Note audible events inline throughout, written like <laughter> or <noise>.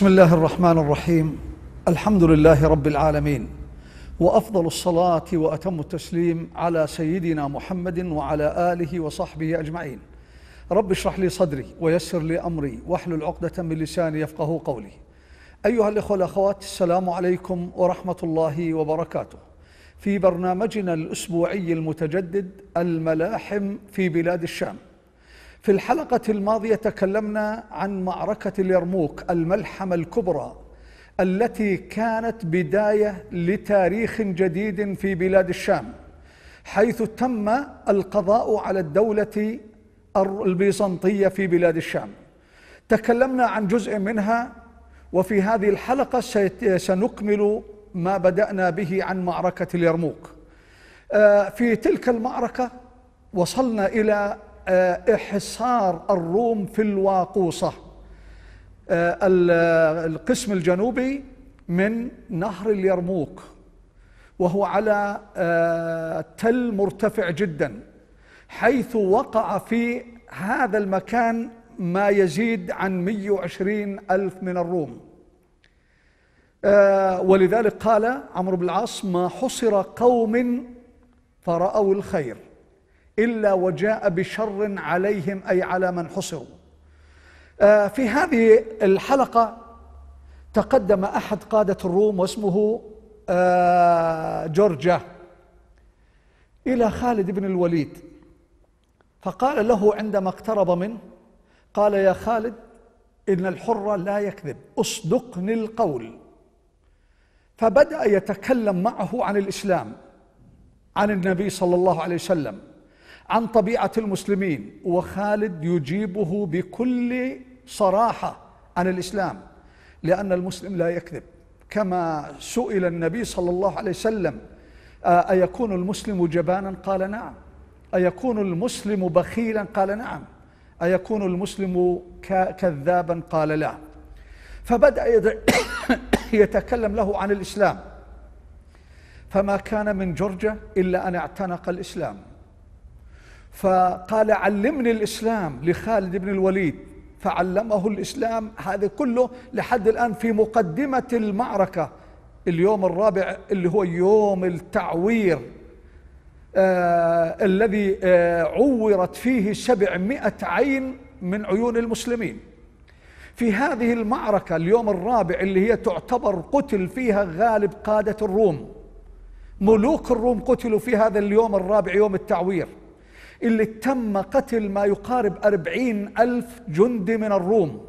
بسم الله الرحمن الرحيم الحمد لله رب العالمين وافضل الصلاه واتم التسليم على سيدنا محمد وعلى اله وصحبه اجمعين رب اشرح لي صدري ويسر لي امري واحلل عقده من لساني يفقه قولي ايها الاخوه والاخوات السلام عليكم ورحمه الله وبركاته في برنامجنا الاسبوعي المتجدد الملاحم في بلاد الشام في الحلقة الماضية تكلمنا عن معركة اليرموك الملحمة الكبرى التي كانت بداية لتاريخ جديد في بلاد الشام حيث تم القضاء على الدولة البيزنطية في بلاد الشام تكلمنا عن جزء منها وفي هذه الحلقة سنكمل ما بدأنا به عن معركة اليرموك آه، في تلك المعركة وصلنا إلى آه، إحصار الروم في الواقوصة آه، القسم الجنوبي من نهر اليرموك وهو على آه، تل مرتفع جدا حيث وقع في هذا المكان ما يزيد عن 120 ألف من الروم ولذلك قال عمرو بن العاص ما حصر قوم فرأوا الخير إلا وجاء بشر عليهم أي على من حصروا آه، في هذه الحلقة تقدم أحد قادة الروم واسمه آه، جورجا إلى خالد بن الوليد فقال له عندما اقترب منه قال يا خالد إن الحر لا يكذب أصدقني القول فبدأ يتكلم معه عن الإسلام عن النبي صلى الله عليه وسلم عن طبيعه المسلمين وخالد يجيبه بكل صراحه عن الاسلام لان المسلم لا يكذب كما سئل النبي صلى الله عليه وسلم آه، ايكون المسلم جبانا قال نعم ايكون المسلم بخيلا قال نعم ايكون المسلم كذابا قال لا فبدا <coughs> يتكلم له عن الاسلام فما كان من جرجه الا ان اعتنق الاسلام فقال علمني الإسلام لخالد بن الوليد فعلمه الإسلام هذا كله لحد الآن في مقدمة المعركة اليوم الرابع اللي هو يوم التعوير آه الذي آه عورت فيه سبعمائة عين من عيون المسلمين في هذه المعركة اليوم الرابع اللي هي تعتبر قتل فيها غالب قادة الروم ملوك الروم قتلوا في هذا اليوم الرابع يوم التعوير اللي تم قتل ما يقارب أربعين ألف جندي من الروم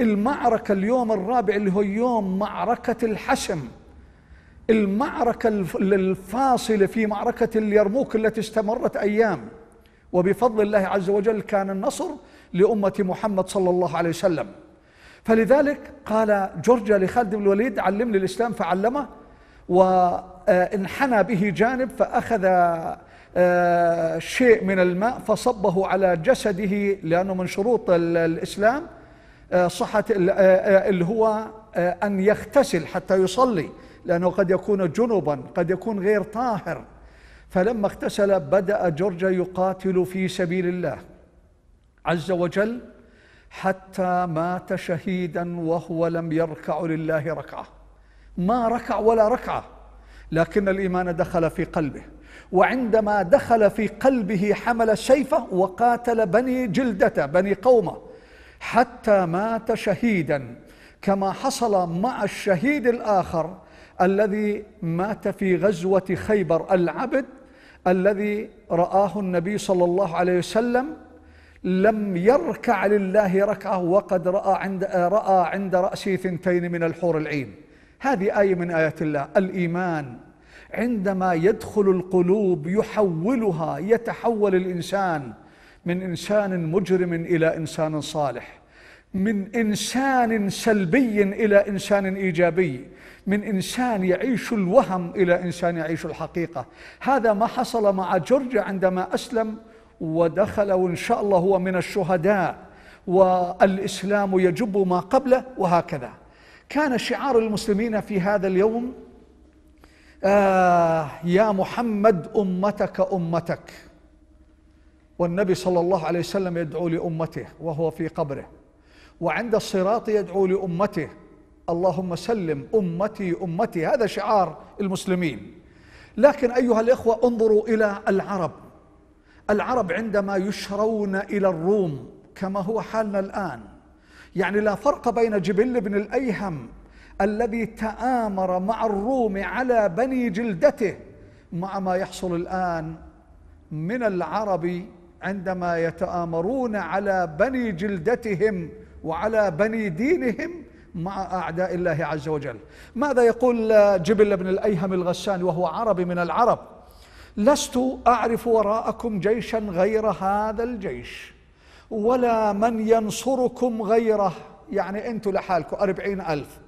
المعركة اليوم الرابع اللي هو يوم معركة الحشم المعركة الفاصلة في معركة اليرموك التي استمرت أيام وبفضل الله عز وجل كان النصر لأمة محمد صلى الله عليه وسلم فلذلك قال جورجا لخالد بن الوليد علمني الإسلام فعلمه وانحنى به جانب فأخذ آه، شيء من الماء فصبه على جسده لأنه من شروط الإسلام آه، صحة آه، اللي هو أن يغتسل حتى يصلي لأنه قد يكون جنبا قد يكون غير طاهر فلما اغتسل بدأ جورج يقاتل في سبيل الله عز وجل حتى مات شهيدا وهو لم يركع لله ركعة ما ركع ولا ركعة لكن الإيمان دخل في قلبه وعندما دخل في قلبه حمل سيفه وقاتل بني جلدته بني قومه حتى مات شهيدا كما حصل مع الشهيد الآخر الذي مات في غزوة خيبر العبد الذي رآه النبي صلى الله عليه وسلم لم يركع لله ركعة وقد رأى عند رأى عند رأسه ثنتين من الحور العين هذه آية من آيات الله الإيمان عندما يدخل القلوب يحولها يتحول الانسان من انسان مجرم الى انسان صالح من انسان سلبي الى انسان ايجابي من انسان يعيش الوهم الى انسان يعيش الحقيقه هذا ما حصل مع جورجيا عندما اسلم ودخل وان شاء الله هو من الشهداء والاسلام يجب ما قبله وهكذا كان شعار المسلمين في هذا اليوم آه يا محمد أمتك أمتك والنبي صلى الله عليه وسلم يدعو لأمته وهو في قبره وعند الصراط يدعو لأمته اللهم سلم أمتي أمتي هذا شعار المسلمين لكن أيها الإخوة انظروا إلى العرب العرب عندما يشرون إلى الروم كما هو حالنا الآن يعني لا فرق بين جبل بن الأيهم الذي تآمر مع الروم على بني جلدته مع ما يحصل الآن من العرب عندما يتآمرون على بني جلدتهم وعلى بني دينهم مع أعداء الله عز وجل ماذا يقول جبل بن الأيهم الغسان وهو عربي من العرب لست أعرف وراءكم جيشا غير هذا الجيش ولا من ينصركم غيره يعني أنتم لحالكم أربعين ألف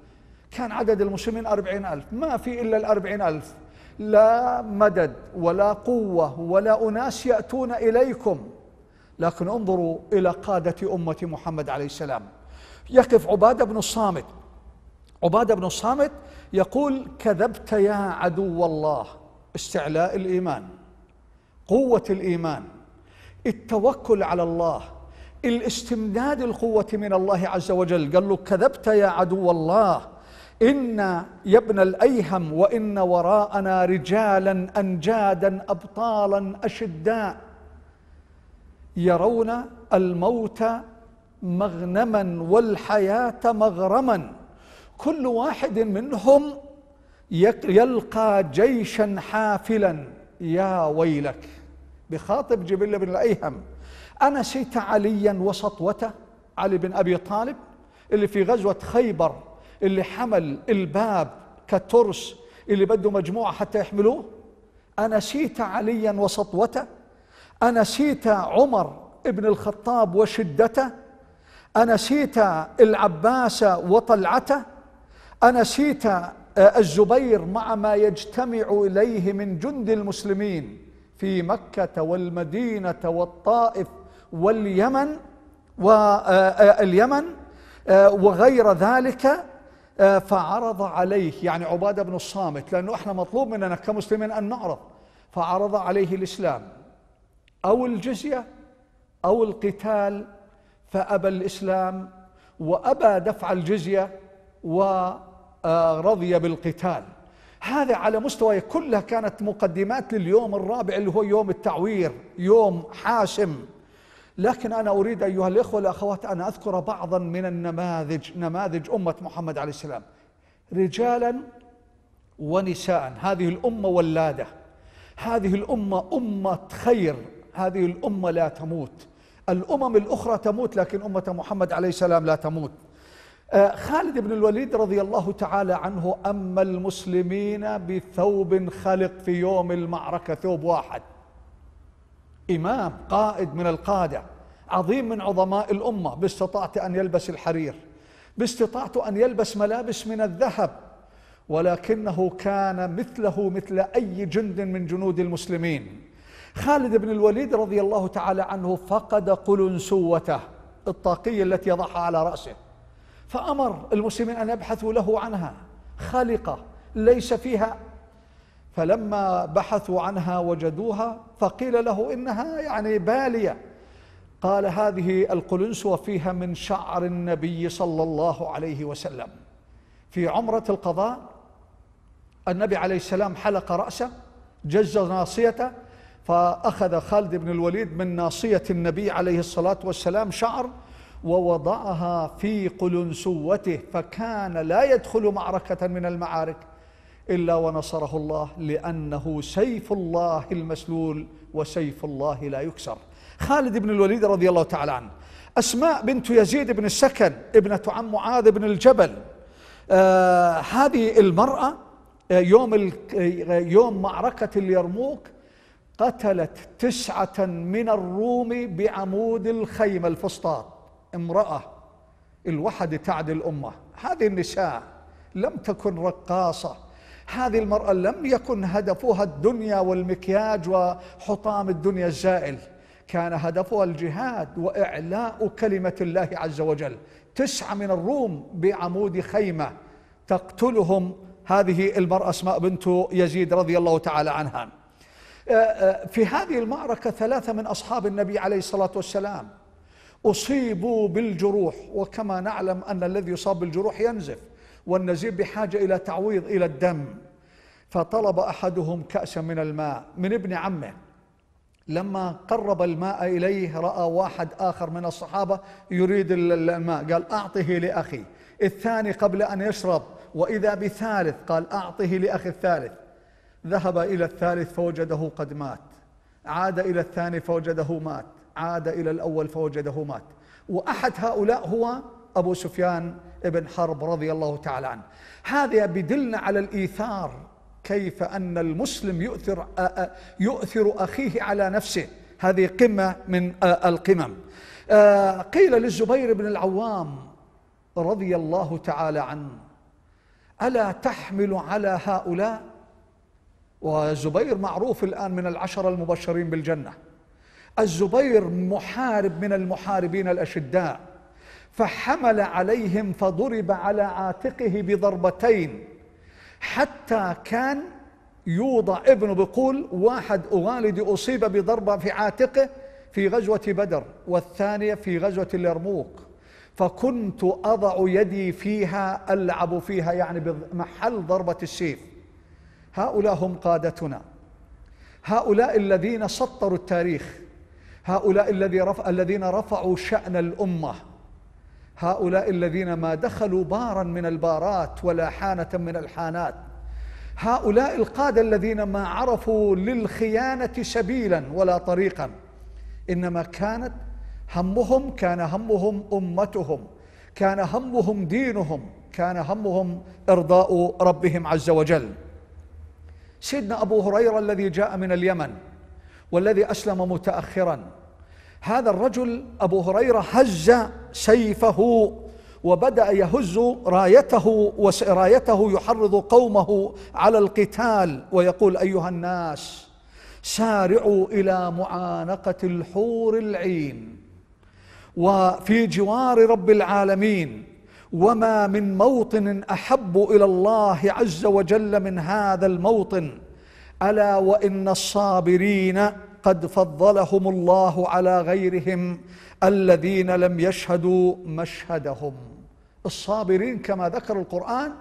كان عدد المسلمين أربعين ألف ما في إلا الأربعين ألف لا مدد ولا قوة ولا أناس يأتون إليكم لكن انظروا إلى قادة أمة محمد عليه السلام يقف عبادة بن الصامت عبادة بن الصامت يقول كذبت يا عدو الله استعلاء الإيمان قوة الإيمان التوكل على الله الاستمداد القوة من الله عز وجل قال له كذبت يا عدو الله إن يا ابن الأيهم وإن وراءنا رجالا أنجادا أبطالا أشداء يرون الموت مغنما والحياة مغرما كل واحد منهم يلقى جيشا حافلا يا ويلك بخاطب جبل بن الأيهم أنسيت عليا وسطوته علي بن أبي طالب اللي في غزوة خيبر اللي حمل الباب كترس اللي بده مجموعة حتى يحملوه أنسيت عليا وسطوته أنسيت عمر ابن الخطاب وشدته أنسيت العباس وطلعته أنسيت آه، الزبير مع ما يجتمع إليه من جند المسلمين في مكة والمدينة والطائف واليمن واليمن آه، آه، وغير ذلك آه، فعرض عليه يعني عبادة بن الصامت لأنه احنا مطلوب مننا كمسلمين أن نعرض فعرض عليه الإسلام أو الجزية أو القتال فأبى الإسلام وأبى دفع الجزية ورضي آه، بالقتال هذا على مستوى كلها كانت مقدمات لليوم الرابع اللي هو يوم التعوير يوم حاسم لكن أنا أريد أيها الإخوة والأخوات أن أذكر بعضا من النماذج نماذج أمة محمد عليه السلام رجالا ونساء هذه الأمة ولادة هذه الأمة أمة خير هذه الأمة لا تموت الأمم الأخرى تموت لكن أمة محمد عليه السلام لا تموت آه، خالد بن الوليد رضي الله تعالى عنه أما المسلمين بثوب خلق في يوم المعركة ثوب واحد إمام قائد من القادة عظيم من عظماء الأمة باستطاعته أن يلبس الحرير باستطاعته أن يلبس ملابس من الذهب ولكنه كان مثله مثل أي جند من جنود المسلمين خالد بن الوليد رضي الله تعالى عنه فقد قلنسوته الطاقية التي يضعها على رأسه فأمر المسلمين أن يبحثوا له عنها خالقة ليس فيها فلما بحثوا عنها وجدوها فقيل له إنها يعني بالية قال هذه القلنس وفيها من شعر النبي صلى الله عليه وسلم في عمرة القضاء النبي عليه السلام حلق رأسه جز ناصيته فأخذ خالد بن الوليد من ناصية النبي عليه الصلاة والسلام شعر ووضعها في قلنسوته فكان لا يدخل معركة من المعارك إلا ونصره الله لأنه سيف الله المسلول وسيف الله لا يكسر خالد بن الوليد رضي الله تعالى عنه أسماء بنت يزيد بن السكن ابنة عم معاذ بن الجبل آه هذه المرأة آه، يوم, آه، يوم معركة اليرموك قتلت تسعة من الروم بعمود الخيمة الفسطاط امرأة الوحد تعدل الأمة هذه النساء لم تكن رقاصة هذه المرأة لم يكن هدفها الدنيا والمكياج وحطام الدنيا الزائل كان هدفها الجهاد وإعلاء كلمة الله عز وجل تسعة من الروم بعمود خيمة تقتلهم هذه المرأة اسماء بنت يزيد رضي الله تعالى عنها آه، آه، في هذه المعركة ثلاثة من أصحاب النبي عليه الصلاة والسلام أصيبوا بالجروح وكما نعلم أن الذي يصاب بالجروح ينزف والنزير بحاجة إلى تعويض إلى الدم فطلب أحدهم كأسا من الماء من ابن عمه لما قرب الماء إليه رأى واحد آخر من الصحابة يريد الماء قال أعطه لأخي الثاني قبل أن يشرب وإذا بثالث قال أعطه لأخي الثالث ذهب إلى الثالث فوجده قد مات عاد إلى الثاني فوجده مات عاد إلى الأول فوجده مات وأحد هؤلاء هو أبو سفيان ابن حرب رضي الله تعالى عنه هذا يدلنا على الإيثار كيف أن المسلم يؤثر يؤثر أخيه على نفسه هذه قمة من القمم قيل للزبير بن العوام رضي الله تعالى عنه ألا تحمل على هؤلاء والزبير معروف الآن من العشرة المبشرين بالجنة الزبير محارب من المحاربين الأشداء فحمل عليهم فضرب على عاتقه بضربتين حتى كان يوضع ابنه بقول واحد والدي اصيب بضربه في عاتقه في غزوه بدر والثانيه في غزوه اليرموك فكنت اضع يدي فيها العب فيها يعني بمحل ضربه السيف هؤلاء هم قادتنا هؤلاء الذين سطروا التاريخ هؤلاء الذي الذين رفعوا شان الامه هؤلاء الذين ما دخلوا بارا من البارات ولا حانة من الحانات هؤلاء القادة الذين ما عرفوا للخيانة سبيلا ولا طريقا إنما كانت همهم كان همهم أمتهم كان همهم دينهم كان همهم إرضاء ربهم عز وجل سيدنا أبو هريرة الذي جاء من اليمن والذي أسلم متأخرا هذا الرجل أبو هريرة هز سيفه وبدا يهز رايته ورايته يحرض قومه على القتال ويقول ايها الناس سارعوا الى معانقه الحور العين وفي جوار رب العالمين وما من موطن احب الى الله عز وجل من هذا الموطن الا وان الصابرين قد فضلهم الله على غيرهم الذين لم يشهدوا مشهدهم الصابرين كما ذكر القرآن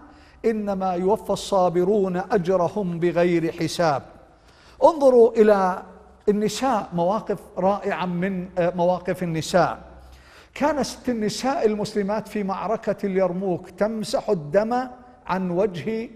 إنما يوفى الصابرون أجرهم بغير حساب انظروا إلى النساء مواقف رائعة من آه، مواقف النساء كانت النساء المسلمات في معركة اليرموك تمسح الدم عن وجه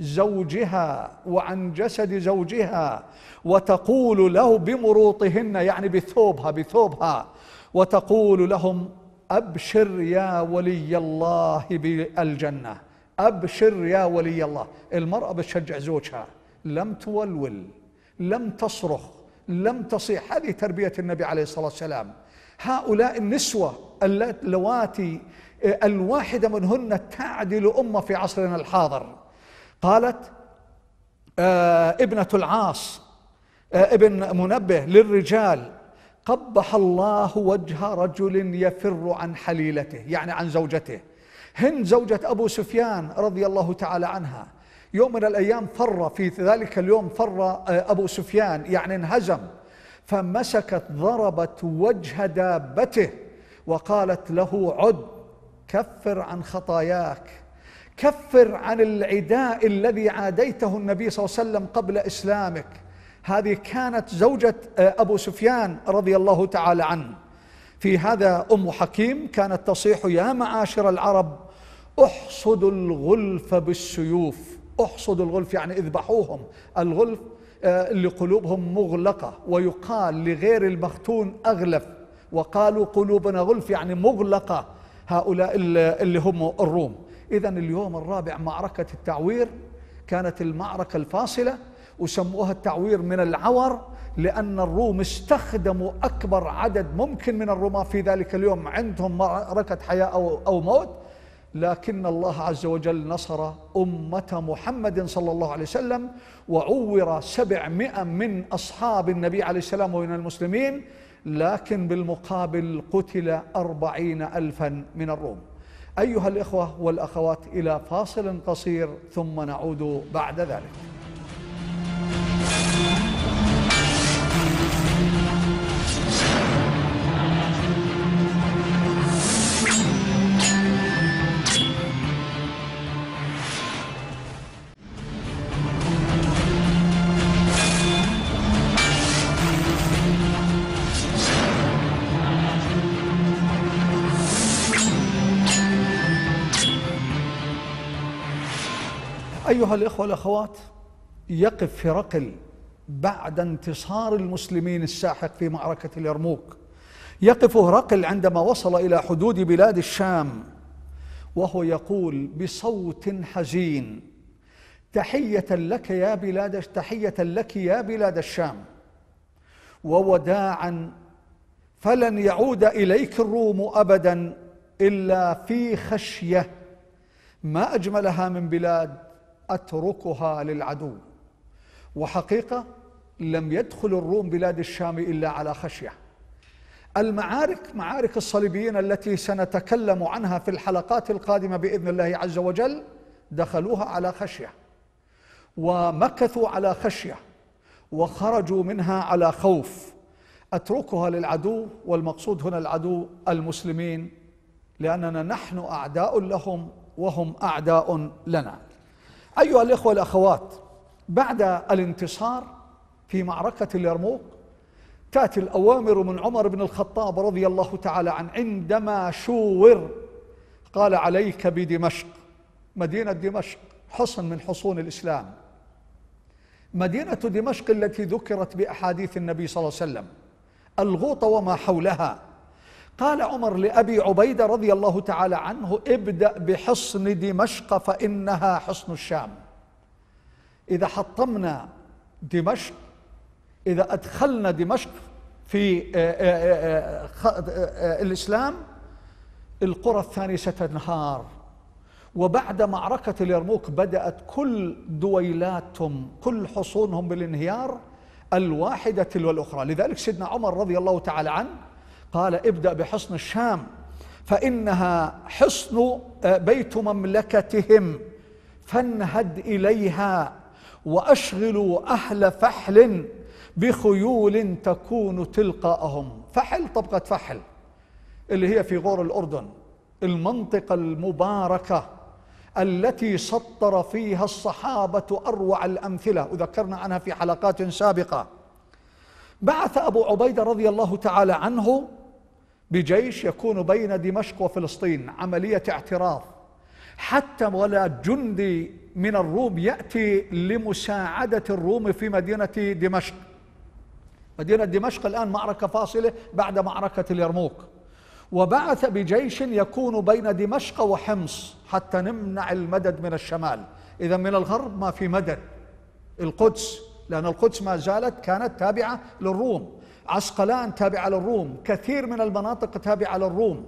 زوجها وعن جسد زوجها وتقول له بمروطهن يعني بثوبها بثوبها وتقول لهم ابشر يا ولي الله بالجنه ابشر يا ولي الله المراه بتشجع زوجها لم تولول لم تصرخ لم تصيح هذه تربيه النبي عليه الصلاه والسلام هؤلاء النسوه اللواتي آه، الواحده منهن تعدل امه في عصرنا الحاضر قالت آه، ابنة العاص آه، ابن منبه للرجال قبح الله وجه رجل يفر عن حليلته يعني عن زوجته هند زوجة أبو سفيان رضي الله تعالى عنها يوم من الأيام فر في ذلك اليوم فر آه، أبو سفيان يعني انهزم فمسكت ضربت وجه دابته وقالت له عد كفر عن خطاياك كفر عن العداء الذي عاديته النبي صلى الله عليه وسلم قبل اسلامك هذه كانت زوجة آه، أبو سفيان رضي الله تعالى عنه في هذا أم حكيم كانت تصيح يا معاشر العرب احصدوا الغلف بالسيوف احصدوا الغلف يعني اذبحوهم الغلف آه، اللي قلوبهم مغلقة ويقال لغير المختون أغلف وقالوا قلوبنا غلف يعني مغلقة هؤلاء اللي هم الروم إذا اليوم الرابع معركة التعوير كانت المعركة الفاصلة وسموها التعوير من العور لأن الروم استخدموا أكبر عدد ممكن من الرماة في ذلك اليوم عندهم معركة حياة أو, أو موت لكن الله عز وجل نصر أمة محمد صلى الله عليه وسلم وعور سبعمائة من أصحاب النبي عليه السلام ومن المسلمين لكن بالمقابل قتل أربعين ألفا من الروم أيها الإخوة والأخوات إلى فاصل قصير ثم نعود بعد ذلك أيها الإخوة والأخوات يقف هرقل بعد انتصار المسلمين الساحق في معركة اليرموك يقف هرقل عندما وصل إلى حدود بلاد الشام وهو يقول بصوت حزين تحية لك يا بلاد تحية لك يا بلاد الشام ووداعا فلن يعود إليك الروم أبدا إلا في خشية ما أجملها من بلاد أتركها للعدو وحقيقة لم يدخل الروم بلاد الشام إلا على خشية المعارك معارك الصليبيين التي سنتكلم عنها في الحلقات القادمة بإذن الله عز وجل دخلوها على خشية ومكثوا على خشية وخرجوا منها على خوف أتركها للعدو والمقصود هنا العدو المسلمين لأننا نحن أعداء لهم وهم أعداء لنا أيها الإخوة الأخوات بعد الانتصار في معركة اليرموك تأتي الأوامر من عمر بن الخطاب رضي الله تعالى عنه عندما شوّر قال عليك بدمشق مدينة دمشق حصن من حصون الإسلام مدينة دمشق التي ذكرت بأحاديث النبي صلى الله عليه وسلم الغوطة وما حولها قال عمر لأبي عبيدة رضي الله تعالى عنه ابدأ بحصن دمشق فإنها حصن الشام إذا حطمنا دمشق إذا أدخلنا دمشق في آه، آه، آه، الإسلام القرى الثانية ستنهار وبعد معركة اليرموك بدأت كل دويلاتهم كل حصونهم بالانهيار الواحدة تلو الأخرى لذلك سيدنا عمر رضي الله تعالى عنه قال ابدأ بحصن الشام فإنها حصن آه، بيت مملكتهم فانهد إليها وأشغلوا أهل فحل بخيول تكون تلقاءهم فحل طبقة فحل اللي هي في غور الأردن المنطقة المباركة التي سطر فيها الصحابة أروع الأمثلة وذكرنا عنها في حلقات سابقة بعث أبو عبيدة رضي الله تعالى عنه بجيش يكون بين دمشق وفلسطين عملية اعتراض حتى ولا جندي من الروم يأتي لمساعدة الروم في مدينة دمشق مدينة دمشق الآن معركة فاصلة بعد معركة اليرموك وبعث بجيش يكون بين دمشق وحمص حتى نمنع المدد من الشمال إذا من الغرب ما في مدد القدس لأن القدس ما زالت كانت تابعة للروم عسقلان تابعة للروم كثير من المناطق تابعة للروم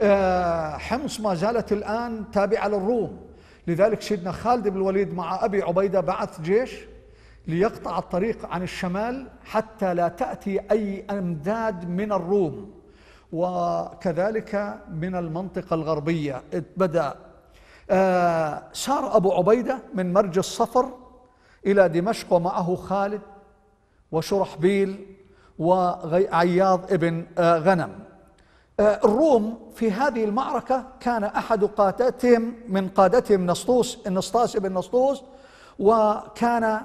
آه، حمص ما زالت الآن تابعة للروم لذلك سيدنا خالد بن الوليد مع أبي عبيدة بعث جيش ليقطع الطريق عن الشمال حتى لا تأتي أي أمداد من الروم وكذلك من المنطقة الغربية بدأ آه، سار أبو عبيدة من مرج الصفر إلى دمشق ومعه خالد وشرحبيل وعياض ابن آه، غنم آه، الروم في هذه المعركة كان أحد قادتهم من قادتهم نسطوس النسطاس بن نسطوس وكان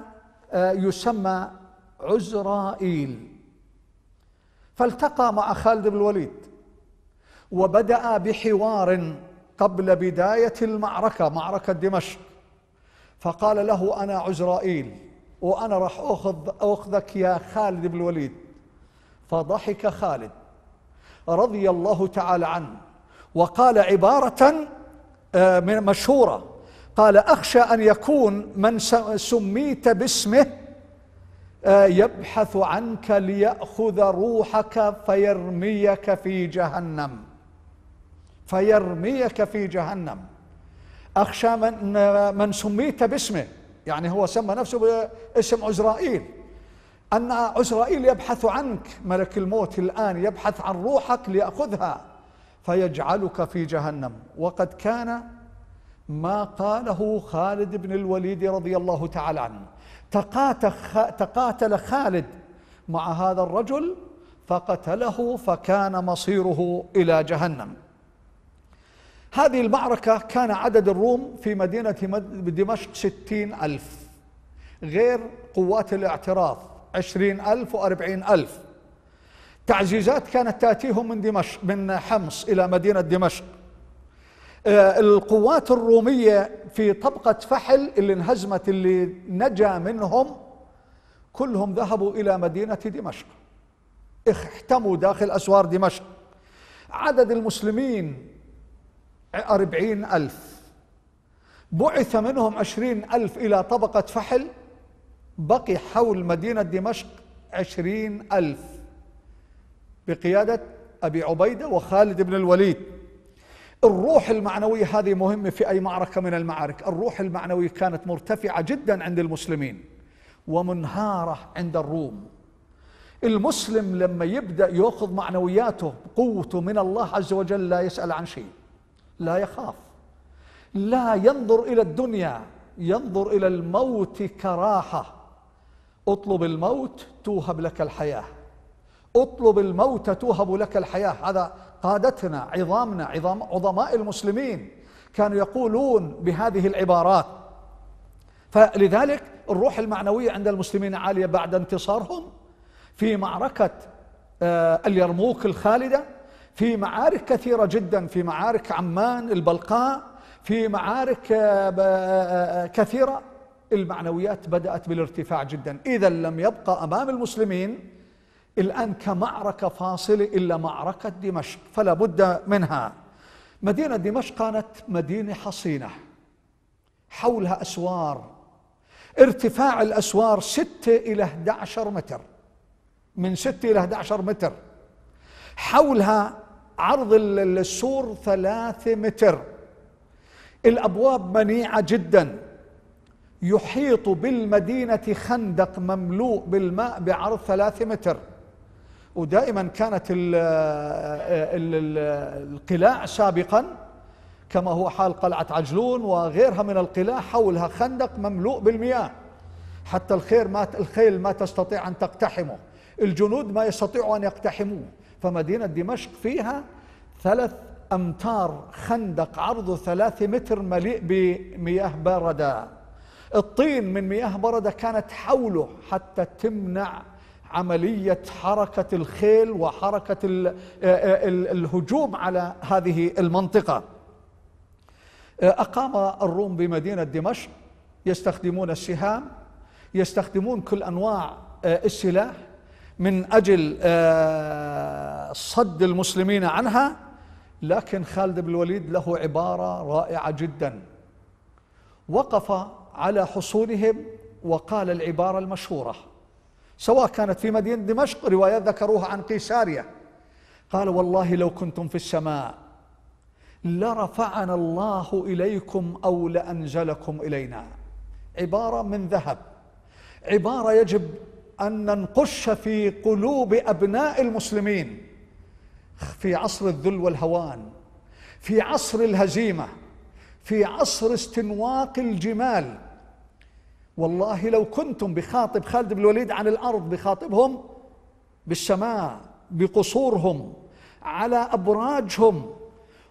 آه، يسمى عزرائيل فالتقى مع خالد بن الوليد وبدأ بحوار قبل بداية المعركة معركة دمشق فقال له أنا عزرائيل وأنا راح أخذ أخذك يا خالد بن الوليد فضحك خالد رضي الله تعالى عنه وقال عبارة آه، مشهورة قال أخشى أن يكون من سميت باسمه آه، يبحث عنك ليأخذ روحك فيرميك في جهنم فيرميك في جهنم أخشى من, آه، من سميت باسمه يعني هو سمى نفسه باسم عزرائيل أن عزرائيل يبحث عنك ملك الموت الآن يبحث عن روحك ليأخذها فيجعلك في جهنم وقد كان ما قاله خالد بن الوليد رضي الله تعالى عنه تقاتل خالد مع هذا الرجل فقتله فكان مصيره إلى جهنم هذه المعركة كان عدد الروم في مدينة دمشق ستين ألف غير قوات الاعتراف عشرين ألف وأربعين ألف تعزيزات كانت تأتيهم من دمشق من حمص إلى مدينة دمشق آه، القوات الرومية في طبقة فحل اللي انهزمت اللي نجا منهم كلهم ذهبوا إلى مدينة دمشق احتموا داخل أسوار دمشق عدد المسلمين أربعين ألف بعث منهم عشرين ألف إلى طبقة فحل بقي حول مدينة دمشق عشرين ألف بقيادة أبي عبيدة وخالد بن الوليد الروح المعنوية هذه مهمة في أي معركة من المعارك الروح المعنوية كانت مرتفعة جدا عند المسلمين ومنهارة عند الروم المسلم لما يبدأ يأخذ معنوياته قوته من الله عز وجل لا يسأل عن شيء لا يخاف لا ينظر إلى الدنيا ينظر إلى الموت كراحة اطلب الموت توهب لك الحياه اطلب الموت توهب لك الحياه هذا قادتنا عظامنا عظام عظماء المسلمين كانوا يقولون بهذه العبارات فلذلك الروح المعنويه عند المسلمين عاليه بعد انتصارهم في معركه آه، اليرموك الخالده في معارك كثيره جدا في معارك عمان البلقاء في معارك آه، آه، كثيره المعنويات بدأت بالارتفاع جدا إذا لم يبقى أمام المسلمين الآن كمعركة فاصلة إلا معركة دمشق فلا بد منها مدينة دمشق كانت مدينة حصينة حولها أسوار ارتفاع الأسوار 6 إلى 11 متر من 6 إلى 11 متر حولها عرض السور 3 متر الأبواب منيعة جداً يحيط بالمدينة خندق مملوء بالماء بعرض ثلاثة متر ودائما كانت القلاع سابقا كما هو حال قلعة عجلون وغيرها من القلاع حولها خندق مملوء بالمياه حتى الخير ما الخيل ما تستطيع أن تقتحمه الجنود ما يستطيعوا أن يقتحموه فمدينة دمشق فيها ثلاث أمتار خندق عرضه ثلاث متر مليء بمياه باردة الطين من مياه برده كانت حوله حتى تمنع عمليه حركه الخيل وحركه آه، آه، الهجوم على هذه المنطقه آه، اقام الروم بمدينه دمشق يستخدمون السهام يستخدمون كل انواع السلاح من اجل صد المسلمين عنها لكن خالد بن الوليد له عباره رائعه جدا وقف على حصولهم وقال العبارة المشهورة سواء كانت في مدينة دمشق رواية ذكروها عن قيسارية قال والله لو كنتم في السماء لرفعنا الله إليكم أو لأنزلكم إلينا عبارة من ذهب عبارة يجب أن ننقش في قلوب أبناء المسلمين في عصر الذل والهوان في عصر الهزيمه في عصر استنواق الجمال والله لو كنتم بخاطب خالد بن الوليد عن الارض بخاطبهم بالسماء بقصورهم على ابراجهم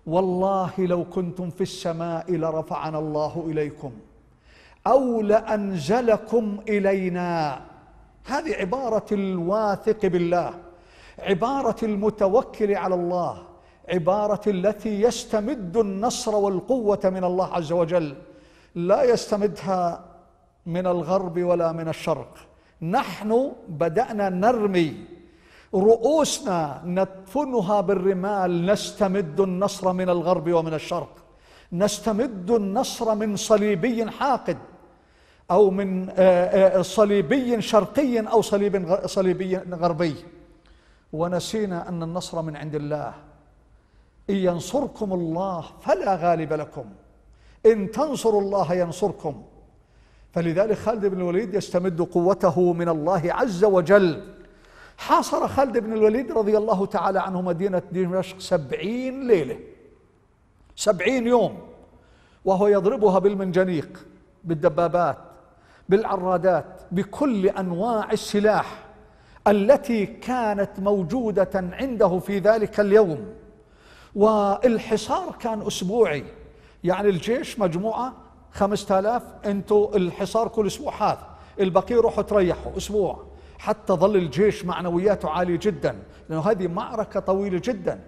والله لو كنتم في السماء لرفعنا الله اليكم او لانزلكم الينا هذه عباره الواثق بالله عباره المتوكل على الله عبارة التي يستمد النصر والقوة من الله عز وجل لا يستمدها من الغرب ولا من الشرق نحن بدأنا نرمي رؤوسنا ندفنها بالرمال نستمد النصر من الغرب ومن الشرق نستمد النصر من صليبي حاقد او من آه، آه، صليبي شرقي او صليب صليبي غربي ونسينا ان النصر من عند الله إن ينصركم الله فلا غالب لكم إن تنصروا الله ينصركم فلذلك خالد بن الوليد يستمد قوته من الله عز وجل حاصر خالد بن الوليد رضي الله تعالى عنه مدينة دمشق سبعين ليلة سبعين يوم وهو يضربها بالمنجنيق بالدبابات بالعرادات بكل أنواع السلاح التي كانت موجودة عنده في ذلك اليوم والحصار كان أسبوعي يعني الجيش مجموعة خمسة آلاف أنتوا الحصار كل أسبوع هذا البقية روحوا تريحوا أسبوع حتى ظل الجيش معنوياته عالية جدا لأنه هذه معركة طويلة جدا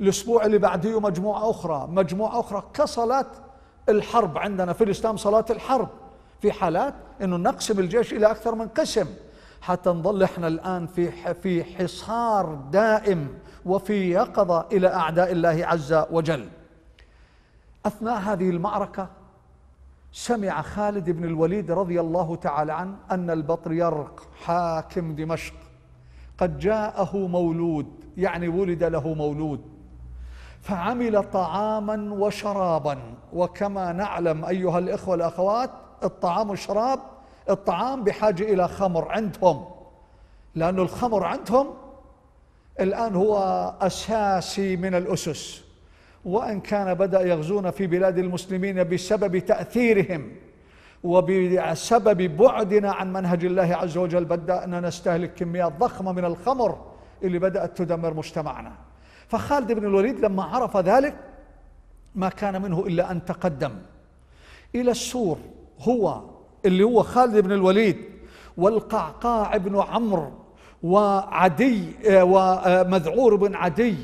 الأسبوع اللي بعديه مجموعة أخرى مجموعة أخرى كصلاة الحرب عندنا في الإسلام صلاة الحرب في حالات أنه نقسم الجيش إلى أكثر من قسم حتى نظل احنا الان في في حصار دائم وفي يقظه الى اعداء الله عز وجل. اثناء هذه المعركه سمع خالد بن الوليد رضي الله تعالى عنه ان البطريرك حاكم دمشق قد جاءه مولود يعني ولد له مولود فعمل طعاما وشرابا وكما نعلم ايها الاخوه الاخوات الطعام والشراب الطعام بحاجة إلى خمر عندهم لأن الخمر عندهم الآن هو أساسي من الأسس وإن كان بدأ يغزون في بلاد المسلمين بسبب تأثيرهم وبسبب بعدنا عن منهج الله عز وجل بدأنا نستهلك كميات ضخمة من الخمر اللي بدأت تدمر مجتمعنا فخالد بن الوليد لما عرف ذلك ما كان منه إلا أن تقدم إلى السور هو اللي هو خالد بن الوليد والقعقاع بن عمرو وعدي آه، ومذعور آه، بن عدي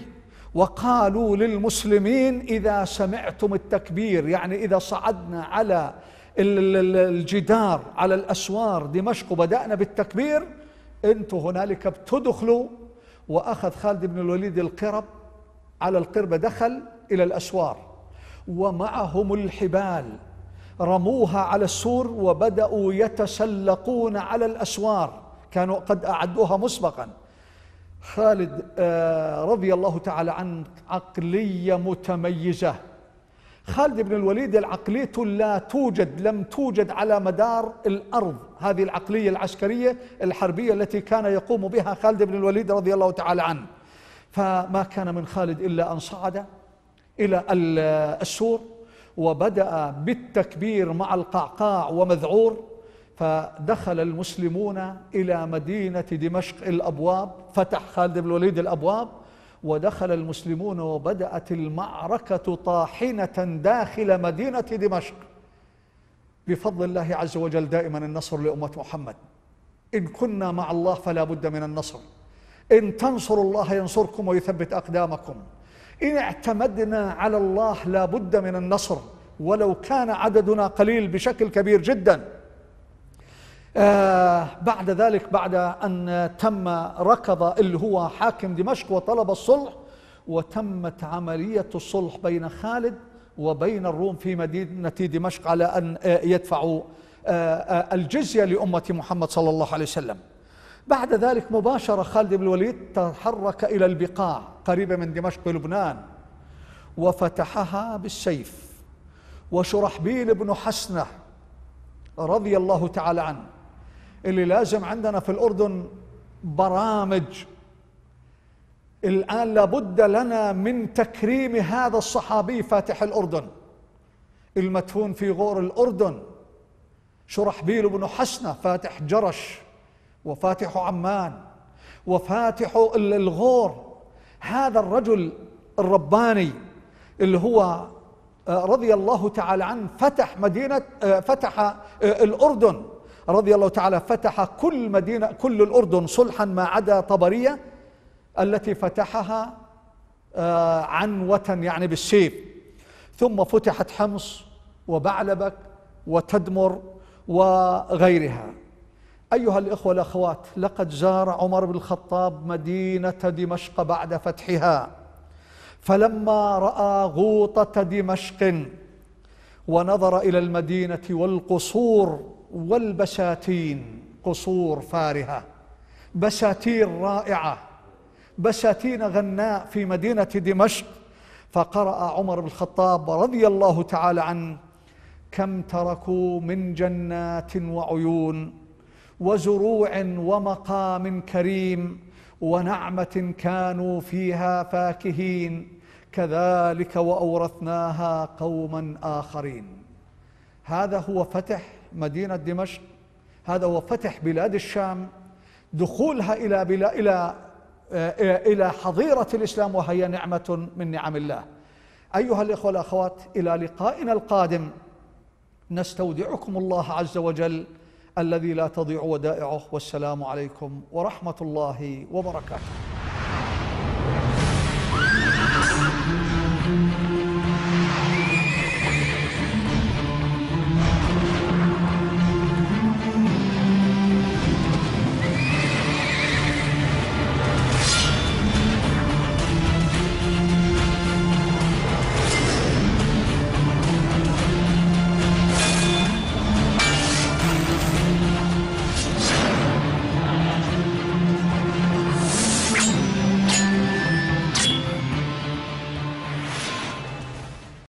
وقالوا للمسلمين إذا سمعتم التكبير يعني إذا صعدنا على الجدار على الأسوار دمشق وبدأنا بالتكبير أنتم هنالك بتدخلوا وأخذ خالد بن الوليد القرب على القربة دخل إلى الأسوار ومعهم الحبال رموها على السور وبدأوا يتسلقون على الأسوار كانوا قد أعدوها مسبقا خالد آه، رضي الله تعالى عنه عقلية متميزة خالد بن الوليد العقلية لا توجد لم توجد على مدار الأرض هذه العقلية العسكرية الحربية التي كان يقوم بها خالد بن الوليد رضي الله تعالى عنه فما كان من خالد إلا أن صعد إلى السور وبدأ بالتكبير مع القعقاع ومذعور فدخل المسلمون إلى مدينة دمشق الأبواب فتح خالد بن الوليد الأبواب ودخل المسلمون وبدأت المعركة طاحنة داخل مدينة دمشق بفضل الله عز وجل دائما النصر لأمة محمد إن كنا مع الله فلا بد من النصر إن تنصروا الله ينصركم ويثبت أقدامكم إن اعتمدنا على الله لابد من النصر ولو كان عددنا قليل بشكل كبير جدا آه بعد ذلك بعد أن تم ركض اللي هو حاكم دمشق وطلب الصلح وتمت عملية الصلح بين خالد وبين الروم في مدينة دمشق على أن آه، يدفعوا آه، آه، الجزية لأمة محمد صلى الله عليه وسلم بعد ذلك مباشرة خالد بن الوليد تحرك إلى البقاع قريبة من دمشق لبنان وفتحها بالسيف وشرحبيل بن حسنة رضي الله تعالى عنه اللي لازم عندنا في الأردن برامج الآن لابد لنا من تكريم هذا الصحابي فاتح الأردن المدفون في غور الأردن شرحبيل بن حسنة فاتح جرش وفاتح عمان وفاتح الغور هذا الرجل الرباني اللي هو آه، رضي الله تعالى عنه فتح مدينة آه، فتح آه، الأردن رضي الله تعالى فتح كل مدينة كل الأردن صلحا ما عدا طبرية التي فتحها عنوة يعني بالسيف ثم فتحت حمص وبعلبك وتدمر وغيرها أيها الإخوة الأخوات لقد زار عمر بن الخطاب مدينة دمشق بعد فتحها فلما رأى غوطة دمشق ونظر إلى المدينة والقصور والبساتين قصور فارهة بساتين رائعة بساتين غناء في مدينة دمشق فقرأ عمر بن الخطاب رضي الله تعالى عنه كم تركوا من جنات وعيون وزروع ومقام كريم ونعمه كانوا فيها فاكهين كذلك واورثناها قوما اخرين هذا هو فتح مدينه دمشق هذا هو فتح بلاد الشام دخولها الى بلا الى آه، الى حظيره الاسلام وهي نعمه من نعم الله. ايها الاخوه والاخوات الى لقائنا القادم نستودعكم الله عز وجل الذي لا تضيع ودائعه والسلام عليكم ورحمة الله وبركاته